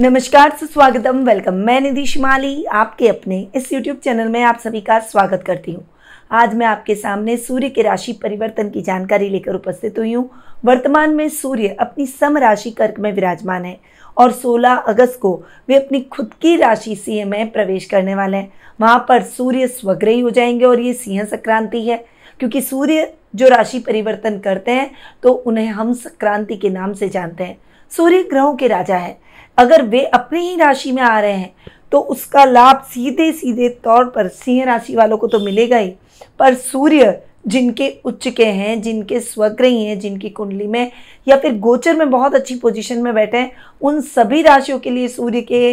नमस्कार सुस्वागतम वेलकम मैं निधि शिमाली आपके अपने इस यूट्यूब चैनल में आप सभी का स्वागत करती हूँ आज मैं आपके सामने सूर्य के राशि परिवर्तन की जानकारी लेकर उपस्थित हुई हूँ वर्तमान में सूर्य अपनी सम राशि कर्क में विराजमान है और 16 अगस्त को वे अपनी खुद की राशि सिंह में प्रवेश करने वाले हैं वहाँ पर सूर्य स्वग्रही हो जाएंगे और ये सिंह संक्रांति है क्योंकि सूर्य जो राशि परिवर्तन करते हैं तो उन्हें हम संक्रांति के नाम से जानते हैं सूर्य ग्रहों के राजा है अगर वे अपनी ही राशि में आ रहे हैं तो उसका लाभ सीधे सीधे तौर पर सिंह राशि वालों को तो मिलेगा ही पर सूर्य जिनके उच्च के हैं जिनके स्वग्रही हैं जिनकी कुंडली में या फिर गोचर में बहुत अच्छी पोजीशन में बैठे हैं उन सभी राशियों के लिए सूर्य के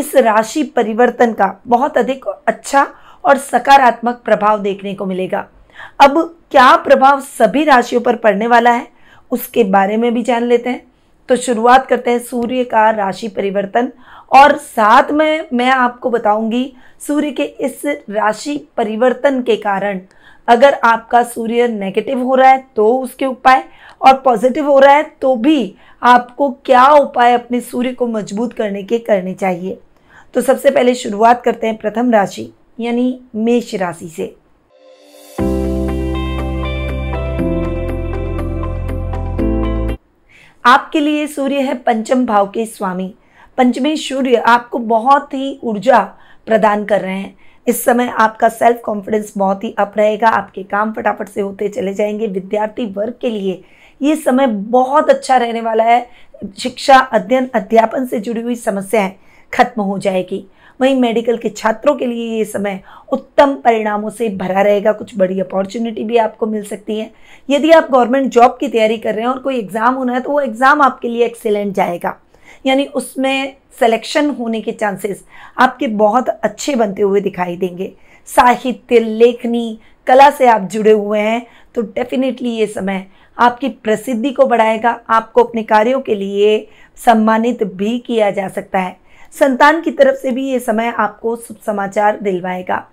इस राशि परिवर्तन का बहुत अधिक अच्छा और सकारात्मक प्रभाव देखने को मिलेगा अब क्या प्रभाव सभी राशियों पर पड़ने वाला है उसके बारे में भी जान लेते हैं तो शुरुआत करते हैं सूर्य का राशि परिवर्तन और साथ में मैं आपको बताऊंगी सूर्य के इस राशि परिवर्तन के कारण अगर आपका सूर्य नेगेटिव हो रहा है तो उसके उपाय और पॉजिटिव हो रहा है तो भी आपको क्या उपाय अपने सूर्य को मजबूत करने के करने चाहिए तो सबसे पहले शुरुआत करते हैं प्रथम राशि यानी मेष राशि से आपके लिए सूर्य है पंचम भाव के स्वामी पंचमी सूर्य आपको बहुत ही ऊर्जा प्रदान कर रहे हैं इस समय आपका सेल्फ कॉन्फिडेंस बहुत ही अप रहेगा आपके काम फटाफट से होते चले जाएंगे विद्यार्थी वर्ग के लिए ये समय बहुत अच्छा रहने वाला है शिक्षा अध्ययन अध्यापन से जुड़ी हुई समस्याएं खत्म हो जाएगी वहीं मेडिकल के छात्रों के लिए ये समय उत्तम परिणामों से भरा रहेगा कुछ बड़ी अपॉर्चुनिटी भी आपको मिल सकती है यदि आप गवर्नमेंट जॉब की तैयारी कर रहे हैं और कोई एग्ज़ाम होना है तो वो एग्ज़ाम आपके लिए एक्सेलेंट जाएगा यानी उसमें सेलेक्शन होने के चांसेस आपके बहुत अच्छे बनते हुए दिखाई देंगे साहित्य लेखनी कला से आप जुड़े हुए हैं तो डेफिनेटली ये समय आपकी प्रसिद्धि को बढ़ाएगा आपको अपने कार्यों के लिए सम्मानित भी किया जा सकता है संतान की तरफ से भी ये समय आपको शुभ समाचार दिलवाएगा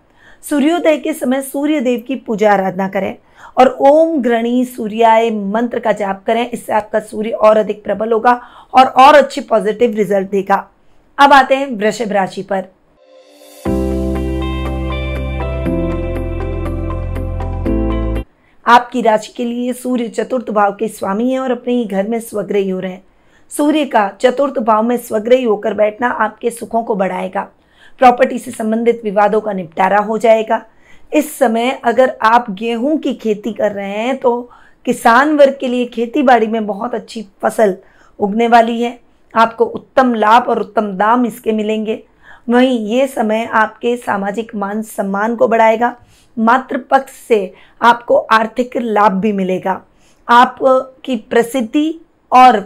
सूर्योदय के समय सूर्य देव की पूजा आराधना करें और ओम ग्रणी सूर्याय मंत्र का जाप करें इससे आपका सूर्य और अधिक प्रबल होगा और और अच्छे पॉजिटिव रिजल्ट देगा अब आते हैं वृषभ राशि पर आपकी राशि के लिए सूर्य चतुर्थ भाव के स्वामी हैं और अपने ही घर में स्वग्रही हो रहे हैं सूर्य का चतुर्थ भाव में स्वग्रही होकर बैठना आपके सुखों को बढ़ाएगा प्रॉपर्टी से संबंधित विवादों का निपटारा हो जाएगा इस समय अगर आप गेहूं की खेती कर रहे हैं तो किसान वर्ग के लिए खेती बाड़ी में बहुत अच्छी फसल उगने वाली है आपको उत्तम लाभ और उत्तम दाम इसके मिलेंगे वहीं ये समय आपके सामाजिक मान सम्मान को बढ़ाएगा मातृपक्ष से आपको आर्थिक लाभ भी मिलेगा आपकी प्रसिद्धि और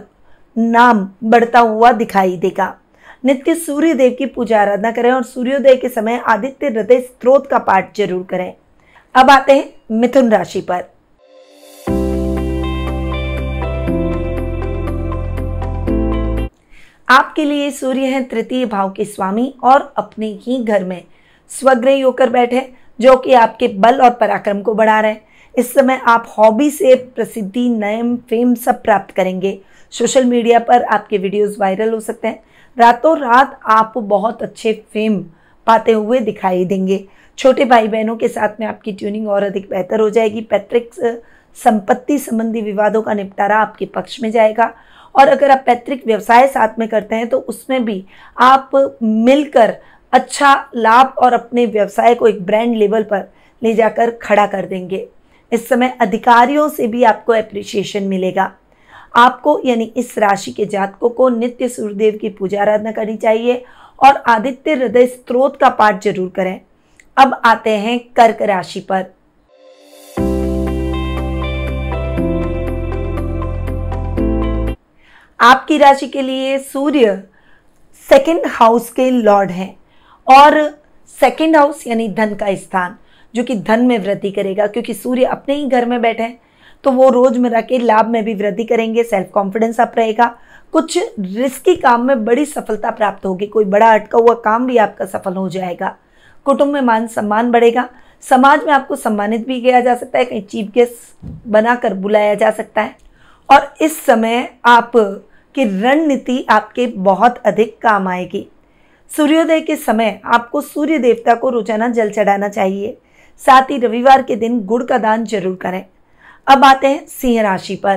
नाम बढ़ता हुआ दिखाई देगा नित्य सूर्य देव की पूजा आराधना करें और सूर्योदय के समय आदित्य हृदय स्त्रोत का पाठ जरूर करें अब आते हैं मिथुन राशि पर आपके लिए सूर्य है तृतीय भाव के स्वामी और अपने ही घर में स्वग्रही होकर बैठे जो कि आपके बल और पराक्रम को बढ़ा रहे हैं इस समय आप हॉबी से प्रसिद्धि नयम फेम सब प्राप्त करेंगे सोशल मीडिया पर आपके वीडियोस वायरल हो सकते हैं रातों रात आप बहुत अच्छे फेम पाते हुए दिखाई देंगे छोटे भाई बहनों के साथ में आपकी ट्यूनिंग और अधिक बेहतर हो जाएगी पैतृक संपत्ति संबंधी विवादों का निपटारा आपके पक्ष में जाएगा और अगर आप पैतृक व्यवसाय साथ में करते हैं तो उसमें भी आप मिलकर अच्छा लाभ और अपने व्यवसाय को एक ब्रांड लेवल पर ले जाकर खड़ा कर देंगे इस समय अधिकारियों से भी आपको अप्रिशिएशन मिलेगा आपको यानी इस राशि के जातकों को नित्य सूर्यदेव की पूजा आराधना करनी चाहिए और आदित्य हृदय स्त्रोत का पाठ जरूर करें अब आते हैं कर्क राशि पर आपकी राशि के लिए सूर्य सेकंड हाउस के लॉर्ड हैं और सेकंड हाउस यानी धन का स्थान जो कि धन में वृद्धि करेगा क्योंकि सूर्य अपने ही घर में बैठे हैं तो वो रोजमर्रा के लाभ में भी वृद्धि करेंगे सेल्फ कॉन्फिडेंस अप रहेगा कुछ रिस्की काम में बड़ी सफलता प्राप्त होगी कोई बड़ा अटका हुआ काम भी आपका सफल हो जाएगा कुटुंब में मान सम्मान बढ़ेगा समाज में आपको सम्मानित भी किया जा सकता है कहीं चीफ गेस्ट बनाकर बुलाया जा सकता है और इस समय आप की रणनीति आपके बहुत अधिक काम आएगी सूर्योदय के समय आपको सूर्य देवता को रोजाना जल चढ़ाना चाहिए साथ ही रविवार के दिन गुड़ का दान जरूर करें अब आते हैं सिंह राशि पर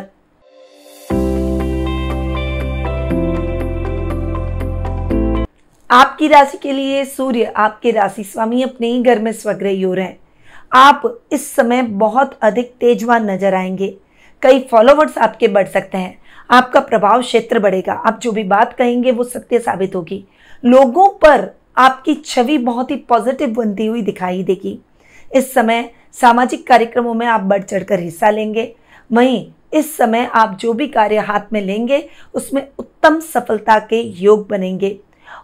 आपकी राशि के लिए सूर्य आपके राशि स्वामी अपने ही घर में स्वग्रही हो रहे हैं आप इस समय बहुत अधिक तेजवान नजर आएंगे कई फॉलोवर्स आपके बढ़ सकते हैं आपका प्रभाव क्षेत्र बढ़ेगा आप जो भी बात कहेंगे वो सत्य साबित होगी लोगों पर आपकी छवि बहुत ही पॉजिटिव बनती हुई दिखाई देगी इस समय सामाजिक कार्यक्रमों में आप बढ़ चढ़कर हिस्सा लेंगे वहीं इस समय आप जो भी कार्य हाथ में लेंगे उसमें उत्तम सफलता के योग बनेंगे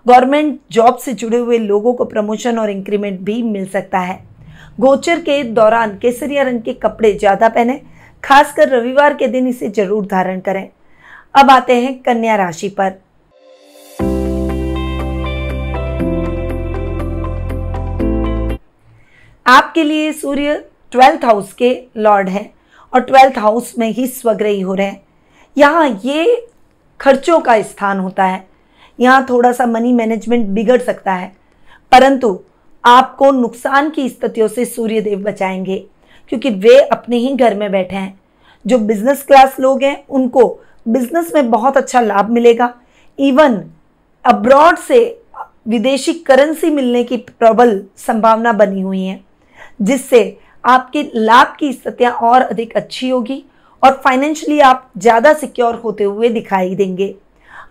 गवर्नमेंट जॉब से जुड़े हुए लोगों को प्रमोशन और इंक्रीमेंट भी मिल सकता है गोचर के दौरान केसरिया रंग के कपड़े ज़्यादा पहने खासकर रविवार के दिन इसे जरूर धारण करें अब आते हैं कन्या राशि पर आपके लिए सूर्य ट्वेल्थ हाउस के लॉर्ड हैं और ट्वेल्थ हाउस में ही स्वग्रही हो रहे हैं यहाँ ये खर्चों का स्थान होता है यहाँ थोड़ा सा मनी मैनेजमेंट बिगड़ सकता है परंतु आपको नुकसान की स्थितियों से सूर्यदेव बचाएंगे क्योंकि वे अपने ही घर में बैठे हैं जो बिजनेस क्लास लोग हैं उनको बिजनेस में बहुत अच्छा लाभ मिलेगा इवन अब्रॉड से विदेशी करेंसी मिलने की प्रबल संभावना बनी हुई है जिससे आपके लाभ की स्थितियाँ और अधिक अच्छी होगी और फाइनेंशियली आप ज़्यादा सिक्योर होते हुए दिखाई देंगे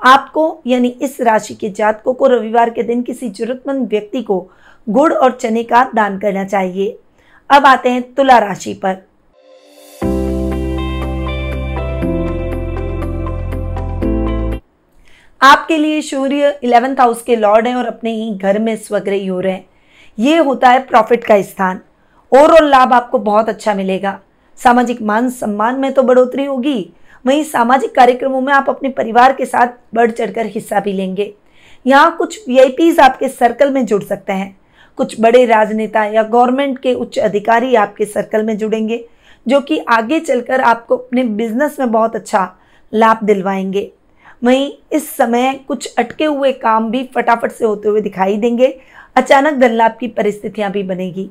आपको यानी इस राशि के जातकों को रविवार के दिन किसी जरूरतमंद व्यक्ति को गुड़ और चने का दान करना चाहिए अब आते हैं तुला राशि पर आपके लिए सूर्य इलेवेंथ हाउस के लॉर्ड हैं और अपने ही घर में स्वग्रही हो रहे हैं ये होता है प्रॉफिट का स्थान ओवरऑल लाभ आपको बहुत अच्छा मिलेगा सामाजिक मान सम्मान में तो बढ़ोतरी होगी वहीं सामाजिक कार्यक्रमों में आप अपने परिवार के साथ बढ़ चढ़कर हिस्सा भी लेंगे यहाँ कुछ वी आपके सर्कल में जुड़ सकते हैं कुछ बड़े राजनेता या गवर्नमेंट के उच्च अधिकारी आपके सर्कल में जुड़ेंगे जो कि आगे चलकर आपको अपने बिजनेस में बहुत अच्छा लाभ दिलवाएंगे वहीं इस समय कुछ अटके हुए काम भी फटाफट से होते हुए दिखाई देंगे अचानक धन लाभ की परिस्थितियाँ भी बनेगी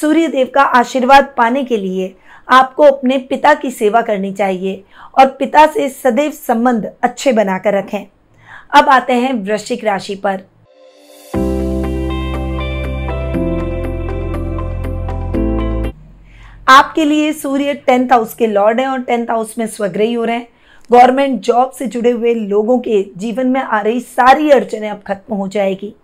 सूर्य देव का आशीर्वाद पाने के लिए आपको अपने पिता की सेवा करनी चाहिए और पिता से सदैव संबंध अच्छे बनाकर रखें अब आते हैं वृश्चिक राशि पर आपके लिए सूर्य टेंथ हाउस के लॉर्ड हैं और टेंथ हाउस में स्वग्रही हो रहे हैं गवर्नमेंट जॉब से जुड़े हुए लोगों के जीवन में आ रही सारी अड़चने अब खत्म हो जाएगी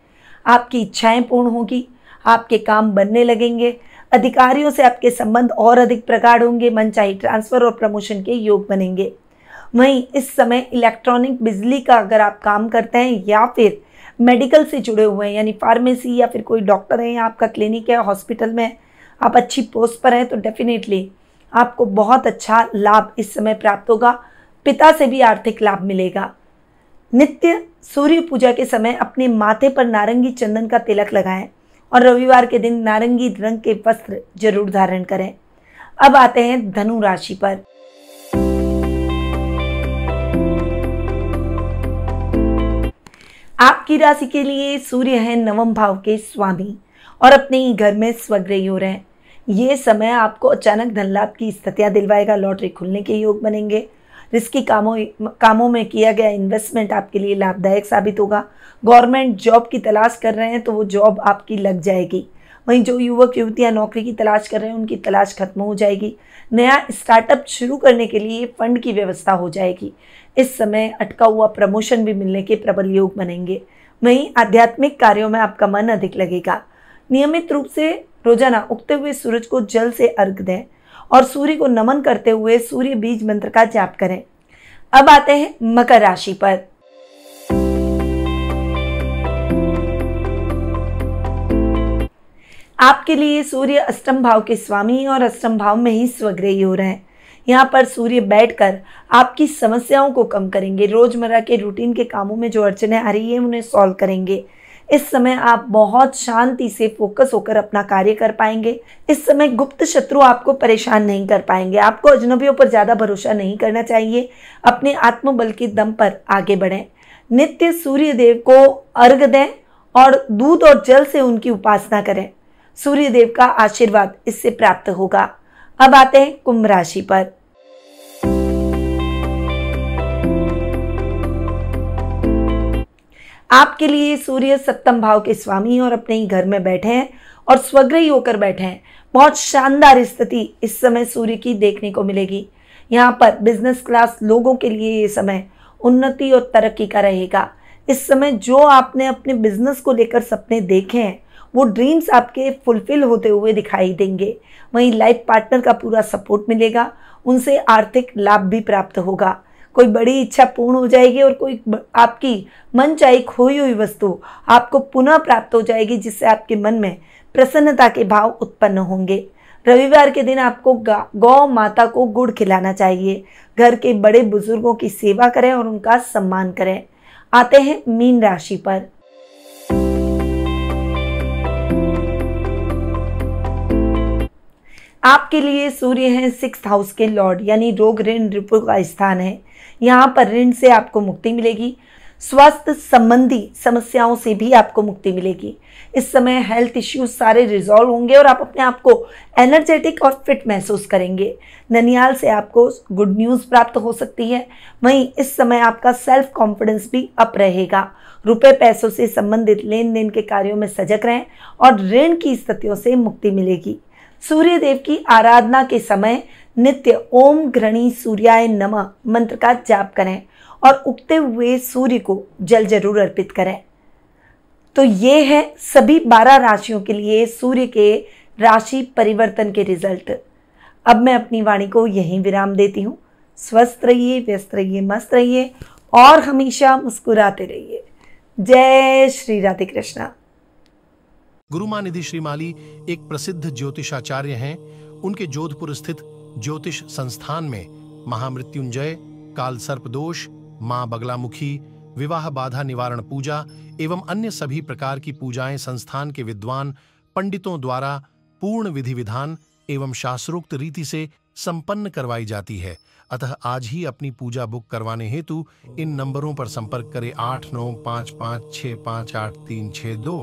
आपकी इच्छाएं पूर्ण होगी आपके काम बनने लगेंगे अधिकारियों से आपके संबंध और अधिक प्रगाढ़ होंगे मनचाही ट्रांसफर और प्रमोशन के योग बनेंगे वहीं इस समय इलेक्ट्रॉनिक बिजली का अगर आप काम करते हैं या फिर मेडिकल से जुड़े हुए हैं यानी फार्मेसी या फिर कोई डॉक्टर है या आपका क्लिनिक है हॉस्पिटल में आप अच्छी पोस्ट पर हैं तो डेफिनेटली आपको बहुत अच्छा लाभ इस समय प्राप्त होगा पिता से भी आर्थिक लाभ मिलेगा नित्य सूर्य पूजा के समय अपने माथे पर नारंगी चंदन का तिलक लगाएं और रविवार के दिन नारंगी रंग के वस्त्र जरूर धारण करें अब आते हैं धनु राशि पर आपकी राशि के लिए सूर्य है नवम भाव के स्वामी और अपने ही घर में स्वग्रही हो रहे हैं ये समय आपको अचानक धन लाभ की स्थितियां दिलवाएगा लॉटरी खुलने के योग बनेंगे रिस्की कामों कामों में किया गया इन्वेस्टमेंट आपके लिए लाभदायक साबित होगा गवर्नमेंट जॉब की तलाश कर रहे हैं तो वो जॉब आपकी लग जाएगी वहीं जो युवक युवतियाँ नौकरी की तलाश कर रहे हैं उनकी तलाश खत्म हो जाएगी नया स्टार्टअप शुरू करने के लिए फंड की व्यवस्था हो जाएगी इस समय अटका हुआ प्रमोशन भी मिलने के प्रबल योग बनेंगे वहीं आध्यात्मिक कार्यों में आपका मन अधिक लगेगा नियमित रूप से रोजाना उगते हुए सूरज को जल से अर्घ दें और सूर्य को नमन करते हुए सूर्य बीज मंत्र का जाप करें अब आते हैं मकर राशि पर आपके लिए सूर्य अष्टम भाव के स्वामी और अष्टम भाव में ही स्वग्रही हो रहे हैं यहाँ पर सूर्य बैठकर आपकी समस्याओं को कम करेंगे रोजमर्रा के रूटीन के कामों में जो अड़चने आ रही है उन्हें सॉल्व करेंगे इस समय आप बहुत शांति से फोकस होकर अपना कार्य कर पाएंगे इस समय गुप्त शत्रु आपको परेशान नहीं कर पाएंगे आपको अजनबियों पर ज़्यादा भरोसा नहीं करना चाहिए अपने आत्मबल के दम पर आगे बढ़ें नित्य सूर्य देव को अर्घ दें और दूध और जल से उनकी उपासना करें सूर्य देव का आशीर्वाद इससे प्राप्त होगा अब आते हैं कुंभ राशि पर आपके लिए सूर्य सप्तम भाव के स्वामी और अपने ही घर में बैठे हैं और स्वग्रही होकर बैठे हैं बहुत शानदार स्थिति इस समय सूर्य की देखने को मिलेगी यहाँ पर बिजनेस क्लास लोगों के लिए ये समय उन्नति और तरक्की का रहेगा इस समय जो आपने अपने बिजनेस को लेकर सपने देखे हैं वो ड्रीम्स आपके फुलफिल होते हुए दिखाई देंगे वहीं लाइफ पार्टनर का पूरा सपोर्ट मिलेगा उनसे आर्थिक लाभ भी प्राप्त होगा कोई बड़ी इच्छा पूर्ण हो जाएगी और कोई आपकी मन चाहे खोई हुई वस्तु आपको पुनः प्राप्त हो जाएगी जिससे आपके मन में प्रसन्नता के भाव उत्पन्न होंगे रविवार के दिन आपको गौ माता को गुड़ खिलाना चाहिए घर के बड़े बुजुर्गों की सेवा करें और उनका सम्मान करें आते हैं मीन राशि पर आपके लिए सूर्य है सिक्स हाउस के लॉर्ड यानी रोग ऋण रिपु का स्थान है यहाँ पर ऋण से आपको मुक्ति मिलेगी स्वास्थ्य संबंधी समस्याओं से भी आपको मुक्ति मिलेगी इस समय हेल्थ इश्यूज सारे रिजॉल्व होंगे और आप अपने आप को एनर्जेटिक और फिट महसूस करेंगे ननियाल से आपको गुड न्यूज़ प्राप्त हो सकती है वहीं इस समय आपका सेल्फ कॉन्फिडेंस भी अप रहेगा रुपए पैसों से संबंधित लेन देन के कार्यों में सजग रहें और ऋण की स्थितियों से मुक्ति मिलेगी सूर्य देव की आराधना के समय नित्य ओम घृणी सूर्याय नम मंत्र का जाप करें और उगते हुए सूर्य को जल जरूर अर्पित करें तो ये है सभी बारह राशियों के लिए सूर्य के राशि परिवर्तन के रिजल्ट अब मैं अपनी वाणी को यहीं विराम देती हूँ स्वस्थ रहिए व्यस्त रहिए मस्त रहिए और हमेशा मुस्कुराते रहिए जय श्री राधे कृष्णा गुरु मानिधि श्रीमाली एक प्रसिद्ध ज्योतिषाचार्य हैं उनके जोधपुर स्थित ज्योतिष संस्थान में महामृत्युंजय काल सर्पदोष मां बगलामुखी विवाह बाधा निवारण पूजा एवं अन्य सभी प्रकार की पूजाएं संस्थान के विद्वान पंडितों द्वारा पूर्ण विधि विधान एवं शास्त्रोक्त रीति से संपन्न करवाई जाती है अतः आज ही अपनी पूजा बुक करवाने हेतु इन नंबरों पर संपर्क करें आठ नौ पाँच पाँच छः पाँच आठ तीन छः दो